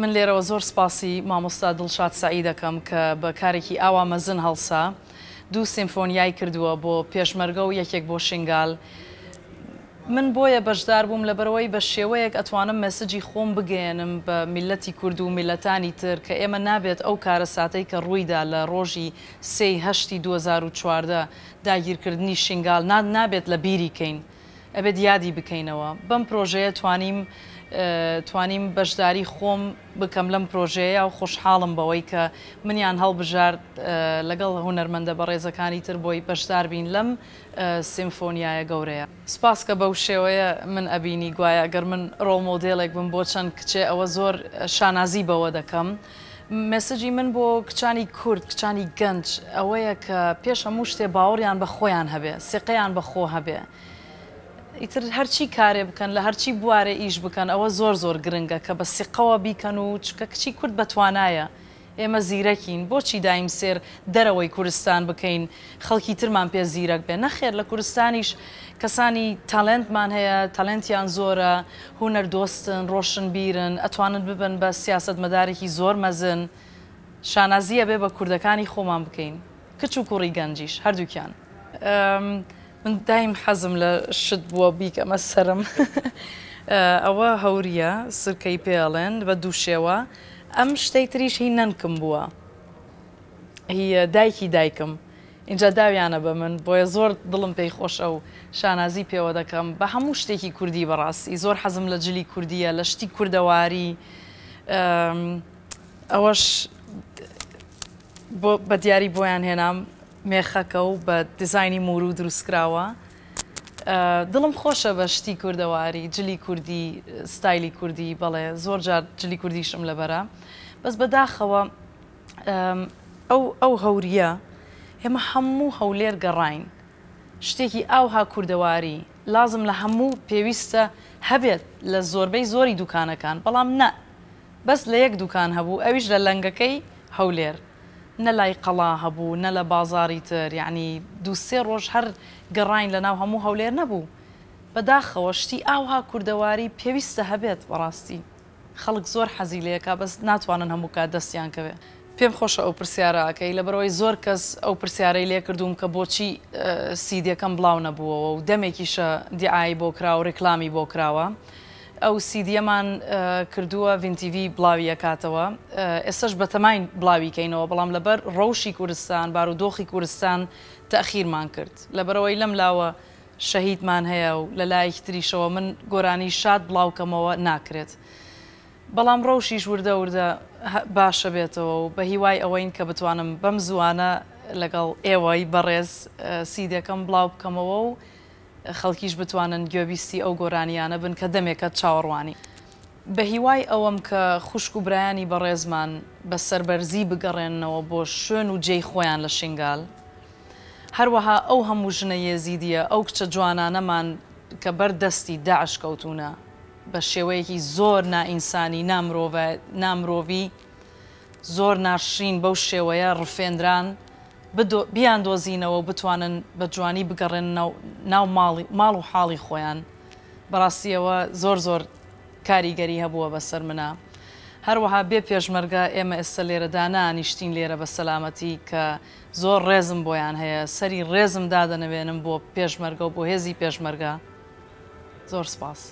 من لێرەوە زۆر سپاسی مامۆستا دڵشاد سعی دەکەم کە بە کارێکی ئاوا مەزن هەڵسا دوو سیمفۆنیای کردووە بۆ پێشمەرگە و یەکێک بۆ شنگال. من بۆیە بەشدار بووم لە بەرەوەی بە شێوەیەک ئەتوانم مەسجی خۆم بگەێنم بە میلەتی کورد و میلەتانی تر کە ئێمە نابێت ئەو کارە ساتەی کە ڕوویدا لە ڕۆژی سهشتی 2014 داگیرکردنی شنگال نابێت لە بیریکەین ئەبێت یادی بکەینەوە بەم پرۆژەیە توانیم توانیم بەشداری خۆم بکەم لەم پرۆژەیە و خۆشحاڵم بەوەی کە منیان هەڵبژارد لەگەڵ هوەرمەندە بە ڕێزەکانی تر بۆی بەشدار بین لەم سیمفۆنیایە گەورەیە. سپاس کە بەو شێوەیە من ئەبینی گوایە گەر من ڕۆمۆدلێک بم بۆ چەند کچێ ئەوە زۆر شانازی بەوە دەکەم. مەسجی من بۆ کچانی کورد کچانی گەنج ئەوەیە کە پێش هەموو شتێ باوەڕیان بە خۆیان هەبێ سقەیان بە خۆ هەبێ. ئیتر هەرچی کارێ بکەن لە هەرچی بوارە ئیش بکەن ئەوە زۆر زۆر گرنگە کە بە سیقەوە بیکەن و چکە کچی کورد بەتوانایە ئێمە زیرەکین بۆچی دایم سێر دەرەوەی کوردستان بکەین خەڵکی ترمان پێ زیرەک بێ نەخێر لە کوردستانیش کەسانی تالنتمان هەیە تالنتیان زۆرە هوەردۆستن ڕۆشن بیرن ئەتوانن ببن بە سیاست مەدارێکی زۆر مەزن شانازیە بێ بە کوردەکانی خۆمان بکەین کچ و کوڕی گەنجیش هەردووکیان. من دایم حەزم لە شت بووە بیک ئەمە سرم ئەوە هەوریە سرکەی پێڵێن بە دووشێوە ئەم شتەی تریش هی نەنکم بووە هی دایکی دایکم اینجا داویانە بە من بۆیە زۆر دڵم پێی خۆشە و شانازی پێوە دەکەم بە هەموو شتێکی کوردی بەڕاستی زۆر حەزم لە جلی کوردیە لە شتی کوردەواری ئەوەش بە دیاری بۆیان هێنام مێخەکە و بە دیزانی مور و دروستکراوە دڵم خۆشە بە شتی کوردەواری جلی کوردی ستایلی کوردی بەڵێ زۆر جار جلی کوردیشم لەبەرە بەس بەداخەوە ئەو ئەو هەوریە ئێمە هەموو هەولێر گەڕین شتێکی ئاوها کوردەواری لازم لە هەموو پێویستە هەبێت لە زۆربەی زۆری دوکانەکان بەڵام نە بەس لە یەک دوکان هەبوو ئەویش لە لەنگەکەی هەولێر نە لای قەڵا هەبوو نە لە بازاری تر یعنی دووسێ ڕۆژ هەر گەڕین لە ناو هەموو هەولێر نەبوو بەداخەوە شتی ئاوها کووردەواری پێویستە هەبێت بەڕاستی خەڵک زۆر حەزیلەیەکە بەس ناتوانن هەموو کات دەستیان کەوێت پێم خۆشە ئەو پرسیارەکەی لە بەرەوەی زۆر کەس ئەو پرسیارەی لێ کردووم کە بۆچی سیدەکەم بڵاو نەبووەوە و دەمێکیشە دیعایی بۆ کرا و ڕێکلامی بۆ کراوە. ئەو سیدیەمان کردووە ڤینتیوی بڵاویە کاتەوە ئێستش بەتەماین بڵاویکەینەوە بەڵام لەبەر ڕەوشی کوردستان بارودۆخی کوردستان تەخیرمان کرد لەبەرەوەی لەم لاوە شەهیدمان هەیە و لە لایەکتریشەوە من گۆرانی شاد بڵاوکەمەوە ناکرێت. بەڵام ڕەوشیش وردە وردە باشە بێتەوە و بە هیوای ئەوەین کە بتوانم بەم زوانە لەگەڵ ئێوەی بەڕێز سیدەکەم بڵاو بکەمەوە و خەڵکیش بتوانن گوێبیستی ئەو گۆرانیانە بن کە دەمێکە چاوەڕوانی. بە هیوای ئەوەم کە خوشک و برایانی بەڕێزمان بە سربەرزی بگەڕێنەوە بۆ شوێن و جێی خۆیان لە شنگال. هەروەها ئەو هەموو ژنە یێزیدیە ئەو کچە جوانانەمان کە بەردەستی داعش کەوتونە بە شێوەیەکی زۆر نائینسانی نامرۆڤی زۆر ناشرین بەو شێوەیە ڕفێنران بیان دۆزینەوە بتوانن بە جوانی بگەڕێن ناو ماڵ و حاڵی خۆیان بەڕاستیەوە زۆر زۆر کاریگەری هەبووە بەسەر منە هەروەها بێ پێشمەرگە ئێمە ئێستا لێرە دانانیشتین لێرە بە سەلامەتی کە زۆر ڕێزم بۆیان هەیە سەری ڕێزم دادەنەوێنم بۆ پێشمەرگە و بۆ هێزی پێشمەرگە زۆر سپاس.